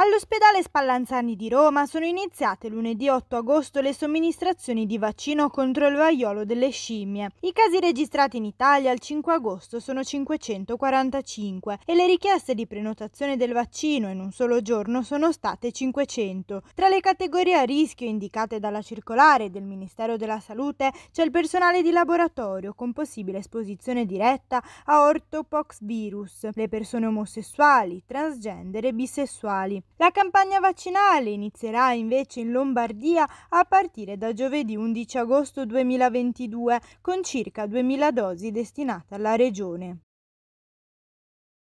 All'ospedale Spallanzani di Roma sono iniziate lunedì 8 agosto le somministrazioni di vaccino contro il vaiolo delle scimmie. I casi registrati in Italia il 5 agosto sono 545 e le richieste di prenotazione del vaccino in un solo giorno sono state 500. Tra le categorie a rischio indicate dalla circolare del Ministero della Salute c'è il personale di laboratorio con possibile esposizione diretta a ortopox virus, le persone omosessuali, transgender e bisessuali. La campagna vaccinale inizierà invece in Lombardia a partire da giovedì 11 agosto 2022 con circa 2.000 dosi destinate alla regione.